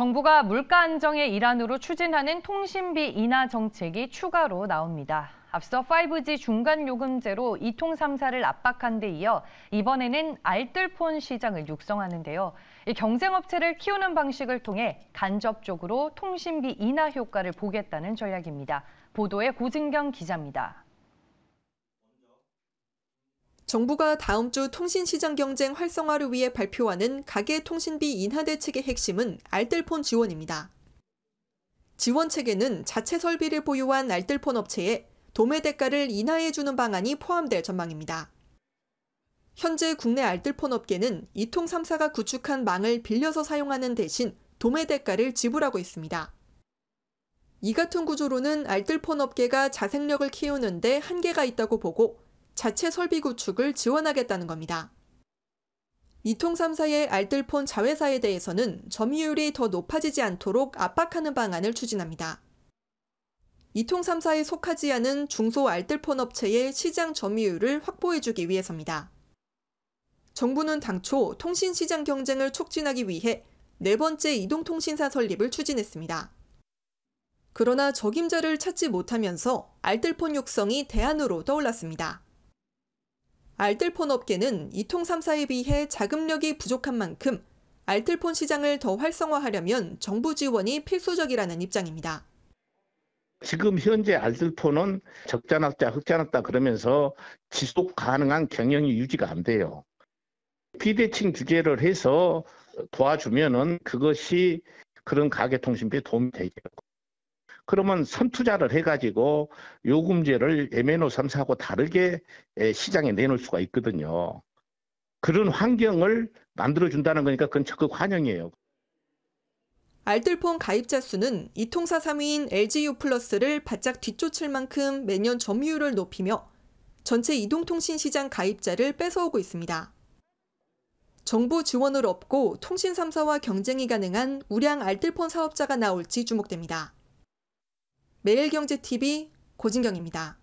정부가 물가 안정의 일환으로 추진하는 통신비 인하 정책이 추가로 나옵니다. 앞서 5G 중간 요금제로 이통 3사를 압박한 데 이어 이번에는 알뜰폰 시장을 육성하는데요. 이 경쟁업체를 키우는 방식을 통해 간접적으로 통신비 인하 효과를 보겠다는 전략입니다. 보도에 고진경 기자입니다. 정부가 다음 주 통신시장 경쟁 활성화를 위해 발표하는 가계통신비 인하 대책의 핵심은 알뜰폰 지원입니다. 지원 체계는 자체 설비를 보유한 알뜰폰 업체에 도매 대가를 인하해주는 방안이 포함될 전망입니다. 현재 국내 알뜰폰 업계는 이통 3사가 구축한 망을 빌려서 사용하는 대신 도매 대가를 지불하고 있습니다. 이 같은 구조로는 알뜰폰 업계가 자생력을 키우는데 한계가 있다고 보고 자체 설비 구축을 지원하겠다는 겁니다. 이통 3사의 알뜰폰 자회사에 대해서는 점유율이 더 높아지지 않도록 압박하는 방안을 추진합니다. 이통 3사에 속하지 않은 중소 알뜰폰 업체의 시장 점유율을 확보해주기 위해서입니다. 정부는 당초 통신 시장 경쟁을 촉진하기 위해 네 번째 이동통신사 설립을 추진했습니다. 그러나 적임자를 찾지 못하면서 알뜰폰 육성이 대안으로 떠올랐습니다. 알뜰폰 업계는 이통 3사에 비해 자금력이 부족한 만큼 알뜰폰 시장을 더 활성화하려면 정부 지원이 필수적이라는 입장입니다. 지금 현재 알뜰폰은 적자 났다 흑자 났다 그러면서 지속 가능한 경영이 유지가 안 돼요. 비대칭 규제를 해서 도와주면은 그것이 그런 가계통신비에 도움이 되겠고 그러면 선투자를 해가지고 요금제를 MNO 3사하고 다르게 시장에 내놓을 수가 있거든요. 그런 환경을 만들어준다는 거니까 그건 적극 환영이에요. 알뜰폰 가입자 수는 이 통사 3위인 LGU 플러스를 바짝 뒤쫓을 만큼 매년 점유율을 높이며 전체 이동통신 시장 가입자를 뺏어오고 있습니다. 정부 지원을 얻고 통신 3사와 경쟁이 가능한 우량 알뜰폰 사업자가 나올지 주목됩니다. 매일경제TV 고진경입니다.